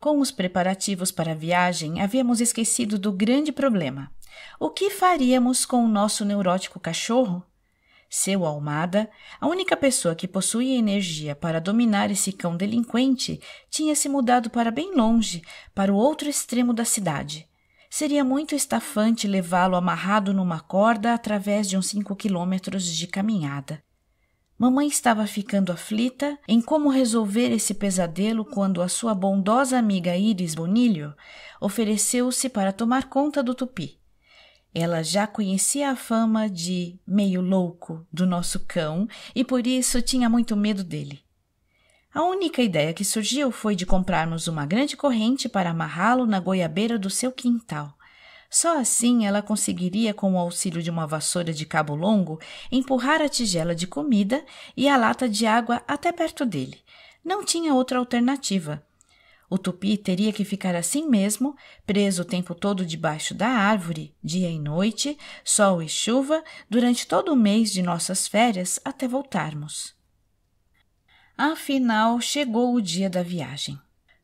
Com os preparativos para a viagem, havíamos esquecido do grande problema. O que faríamos com o nosso neurótico cachorro? Seu Almada, a única pessoa que possuía energia para dominar esse cão delinquente, tinha se mudado para bem longe, para o outro extremo da cidade. Seria muito estafante levá-lo amarrado numa corda através de uns cinco quilômetros de caminhada. Mamãe estava ficando aflita em como resolver esse pesadelo quando a sua bondosa amiga Iris Bonilho ofereceu-se para tomar conta do tupi. Ela já conhecia a fama de meio louco do nosso cão e por isso tinha muito medo dele. A única ideia que surgiu foi de comprarmos uma grande corrente para amarrá-lo na goiabeira do seu quintal. Só assim ela conseguiria, com o auxílio de uma vassoura de cabo longo, empurrar a tigela de comida e a lata de água até perto dele. Não tinha outra alternativa. O tupi teria que ficar assim mesmo, preso o tempo todo debaixo da árvore, dia e noite, sol e chuva, durante todo o mês de nossas férias até voltarmos. Afinal, chegou o dia da viagem.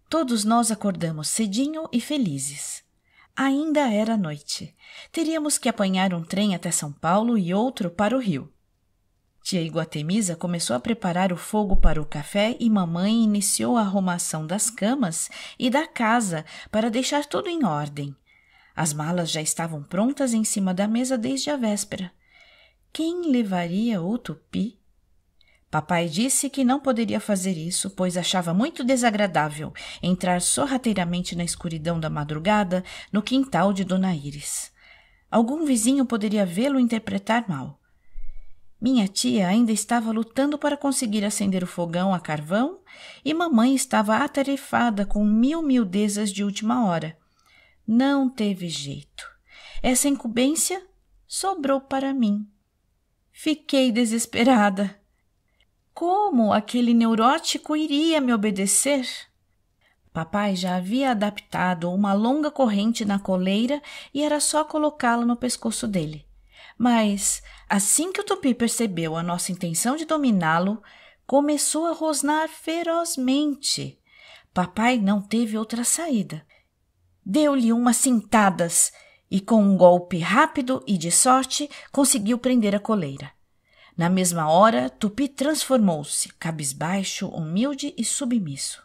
Todos nós acordamos cedinho e felizes. Ainda era noite. Teríamos que apanhar um trem até São Paulo e outro para o Rio. Tia Iguatemisa começou a preparar o fogo para o café e mamãe iniciou a arrumação das camas e da casa para deixar tudo em ordem. As malas já estavam prontas em cima da mesa desde a véspera. Quem levaria o tupi Papai disse que não poderia fazer isso, pois achava muito desagradável entrar sorrateiramente na escuridão da madrugada no quintal de Dona Iris. Algum vizinho poderia vê-lo interpretar mal. Minha tia ainda estava lutando para conseguir acender o fogão a carvão e mamãe estava atarefada com mil miudezas de última hora. Não teve jeito. Essa incumbência sobrou para mim. Fiquei desesperada. Como aquele neurótico iria me obedecer? Papai já havia adaptado uma longa corrente na coleira e era só colocá-la no pescoço dele. Mas, assim que o tupi percebeu a nossa intenção de dominá-lo, começou a rosnar ferozmente. Papai não teve outra saída. Deu-lhe umas cintadas e, com um golpe rápido e de sorte, conseguiu prender a coleira. Na mesma hora, Tupi transformou-se, cabisbaixo, humilde e submisso.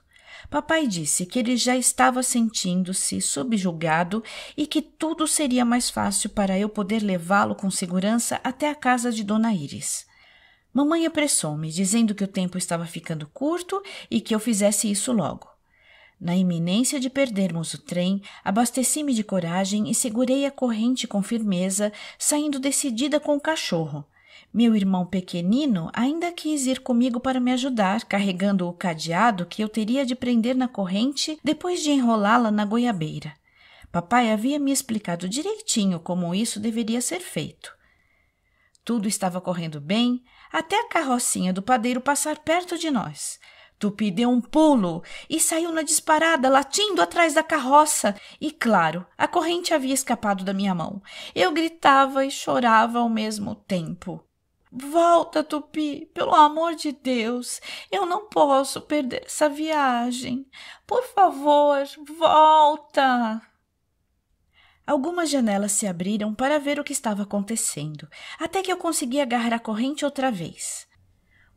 Papai disse que ele já estava sentindo-se subjugado e que tudo seria mais fácil para eu poder levá-lo com segurança até a casa de Dona Iris. Mamãe apressou-me, dizendo que o tempo estava ficando curto e que eu fizesse isso logo. Na iminência de perdermos o trem, abasteci-me de coragem e segurei a corrente com firmeza, saindo decidida com o cachorro. Meu irmão pequenino ainda quis ir comigo para me ajudar, carregando o cadeado que eu teria de prender na corrente depois de enrolá-la na goiabeira. Papai havia me explicado direitinho como isso deveria ser feito. Tudo estava correndo bem, até a carrocinha do padeiro passar perto de nós. Tupi deu um pulo e saiu na disparada, latindo atrás da carroça. E claro, a corrente havia escapado da minha mão. Eu gritava e chorava ao mesmo tempo. Volta, Tupi, pelo amor de Deus. Eu não posso perder essa viagem. Por favor, volta. Algumas janelas se abriram para ver o que estava acontecendo, até que eu consegui agarrar a corrente outra vez.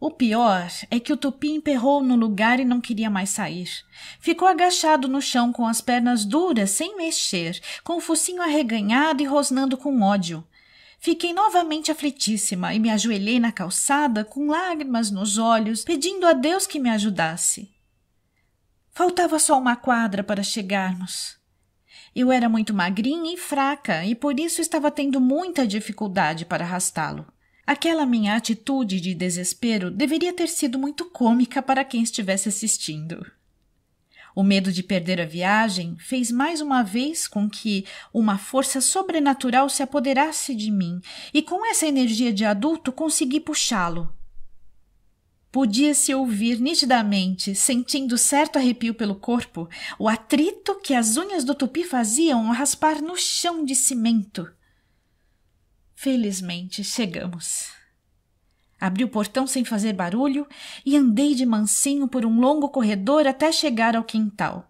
O pior é que o tupi emperrou no lugar e não queria mais sair. Ficou agachado no chão com as pernas duras, sem mexer, com o focinho arreganhado e rosnando com ódio. Fiquei novamente aflitíssima e me ajoelhei na calçada com lágrimas nos olhos, pedindo a Deus que me ajudasse. Faltava só uma quadra para chegarmos. Eu era muito magrinha e fraca e por isso estava tendo muita dificuldade para arrastá-lo. Aquela minha atitude de desespero deveria ter sido muito cômica para quem estivesse assistindo. O medo de perder a viagem fez mais uma vez com que uma força sobrenatural se apoderasse de mim, e com essa energia de adulto consegui puxá-lo. Podia-se ouvir nitidamente, sentindo certo arrepio pelo corpo, o atrito que as unhas do tupi faziam ao raspar no chão de cimento. Felizmente chegamos. Abri o portão sem fazer barulho e andei de mansinho por um longo corredor até chegar ao quintal.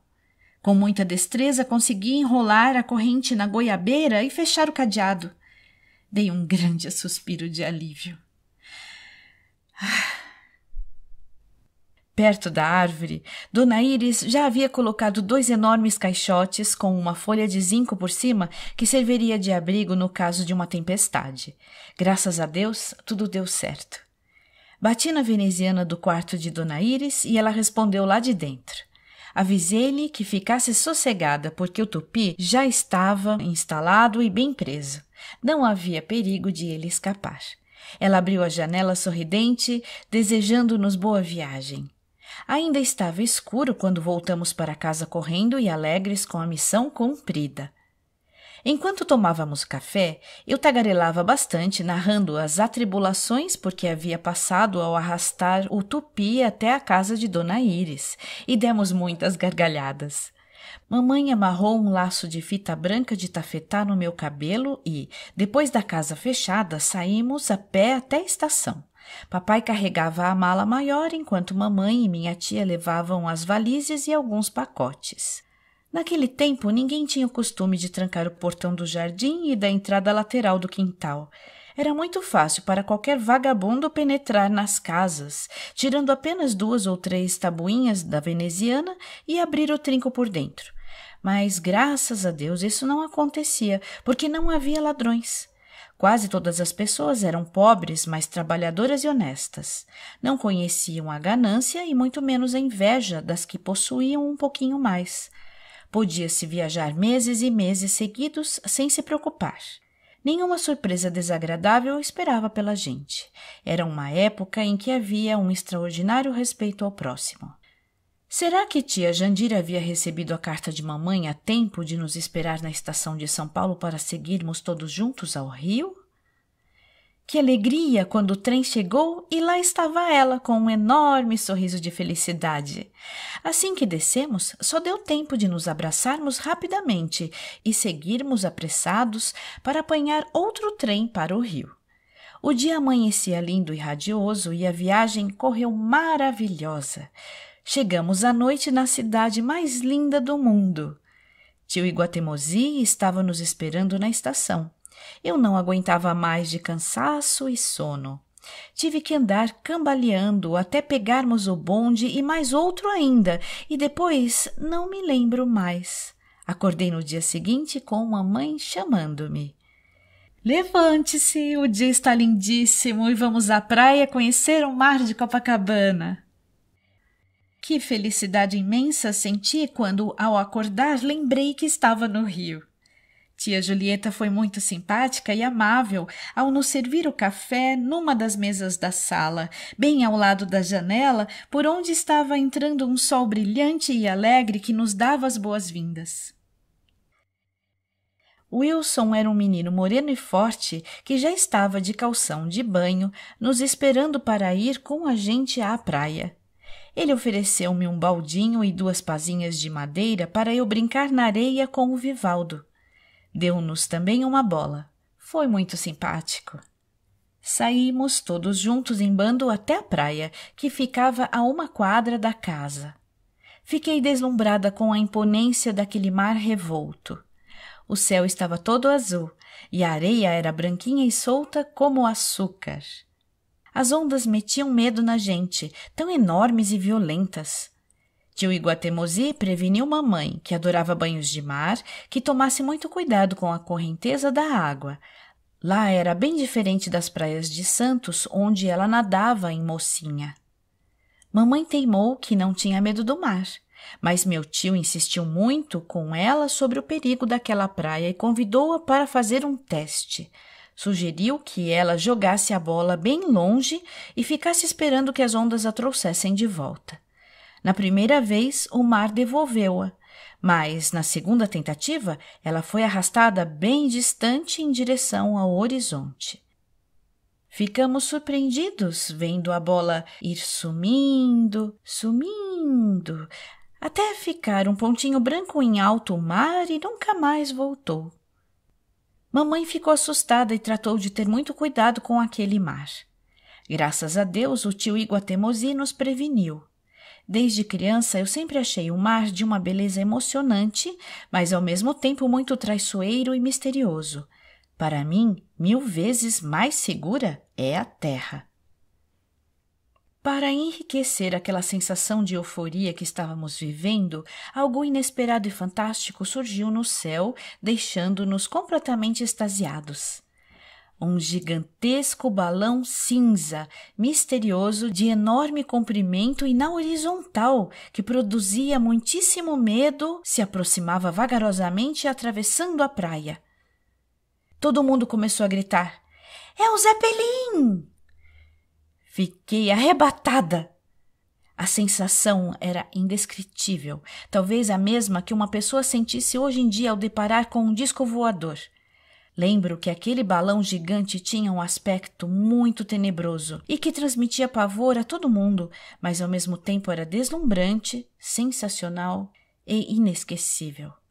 Com muita destreza consegui enrolar a corrente na goiabeira e fechar o cadeado. Dei um grande suspiro de alívio. Ah. Perto da árvore, Dona Iris já havia colocado dois enormes caixotes com uma folha de zinco por cima que serviria de abrigo no caso de uma tempestade. Graças a Deus, tudo deu certo. Bati na veneziana do quarto de Dona Iris e ela respondeu lá de dentro. Avisei-lhe que ficasse sossegada, porque o tupi já estava instalado e bem preso. Não havia perigo de ele escapar. Ela abriu a janela sorridente, desejando-nos boa viagem. Ainda estava escuro quando voltamos para casa correndo e alegres com a missão cumprida. Enquanto tomávamos café, eu tagarelava bastante, narrando as atribulações porque havia passado ao arrastar o tupi até a casa de Dona Iris, e demos muitas gargalhadas. Mamãe amarrou um laço de fita branca de tafetá no meu cabelo e, depois da casa fechada, saímos a pé até a estação. Papai carregava a mala maior enquanto mamãe e minha tia levavam as valises e alguns pacotes. Naquele tempo, ninguém tinha o costume de trancar o portão do jardim e da entrada lateral do quintal. Era muito fácil para qualquer vagabundo penetrar nas casas, tirando apenas duas ou três tabuinhas da veneziana e abrir o trinco por dentro. Mas, graças a Deus, isso não acontecia, porque não havia ladrões. Quase todas as pessoas eram pobres, mas trabalhadoras e honestas. Não conheciam a ganância e muito menos a inveja das que possuíam um pouquinho mais. Podia-se viajar meses e meses seguidos sem se preocupar. Nenhuma surpresa desagradável esperava pela gente. Era uma época em que havia um extraordinário respeito ao próximo. Será que tia Jandira havia recebido a carta de mamãe a tempo de nos esperar na estação de São Paulo para seguirmos todos juntos ao Rio? Que alegria quando o trem chegou e lá estava ela com um enorme sorriso de felicidade. Assim que descemos, só deu tempo de nos abraçarmos rapidamente e seguirmos apressados para apanhar outro trem para o Rio. O dia amanhecia lindo e radioso e a viagem correu maravilhosa. Chegamos à noite na cidade mais linda do mundo. Tio Iguatemozi estava nos esperando na estação. Eu não aguentava mais de cansaço e sono. Tive que andar cambaleando até pegarmos o bonde e mais outro ainda, e depois não me lembro mais. Acordei no dia seguinte com uma mãe chamando-me. Levante-se, o dia está lindíssimo e vamos à praia conhecer o mar de Copacabana. Que felicidade imensa senti quando, ao acordar, lembrei que estava no Rio. Tia Julieta foi muito simpática e amável ao nos servir o café numa das mesas da sala, bem ao lado da janela, por onde estava entrando um sol brilhante e alegre que nos dava as boas-vindas. Wilson era um menino moreno e forte que já estava de calção de banho, nos esperando para ir com a gente à praia. Ele ofereceu-me um baldinho e duas pazinhas de madeira para eu brincar na areia com o Vivaldo. Deu-nos também uma bola. Foi muito simpático. Saímos todos juntos em bando até a praia, que ficava a uma quadra da casa. Fiquei deslumbrada com a imponência daquele mar revolto. O céu estava todo azul e a areia era branquinha e solta como açúcar. As ondas metiam medo na gente, tão enormes e violentas. Tio Iguatemosi preveniu mamãe, que adorava banhos de mar, que tomasse muito cuidado com a correnteza da água. Lá era bem diferente das praias de Santos, onde ela nadava em mocinha. Mamãe teimou que não tinha medo do mar, mas meu tio insistiu muito com ela sobre o perigo daquela praia e convidou-a para fazer um teste. Sugeriu que ela jogasse a bola bem longe e ficasse esperando que as ondas a trouxessem de volta. Na primeira vez, o mar devolveu-a, mas na segunda tentativa, ela foi arrastada bem distante em direção ao horizonte. Ficamos surpreendidos vendo a bola ir sumindo, sumindo, até ficar um pontinho branco em alto mar e nunca mais voltou. Mamãe ficou assustada e tratou de ter muito cuidado com aquele mar. Graças a Deus, o tio Iguatemosi nos preveniu. Desde criança, eu sempre achei o mar de uma beleza emocionante, mas ao mesmo tempo muito traiçoeiro e misterioso. Para mim, mil vezes mais segura é a terra. Para enriquecer aquela sensação de euforia que estávamos vivendo, algo inesperado e fantástico surgiu no céu, deixando-nos completamente extasiados. Um gigantesco balão cinza, misterioso, de enorme comprimento e na horizontal, que produzia muitíssimo medo, se aproximava vagarosamente atravessando a praia. Todo mundo começou a gritar: É o Zeppelin! Fiquei arrebatada. A sensação era indescritível, talvez a mesma que uma pessoa sentisse hoje em dia ao deparar com um disco voador. Lembro que aquele balão gigante tinha um aspecto muito tenebroso e que transmitia pavor a todo mundo, mas ao mesmo tempo era deslumbrante, sensacional e inesquecível.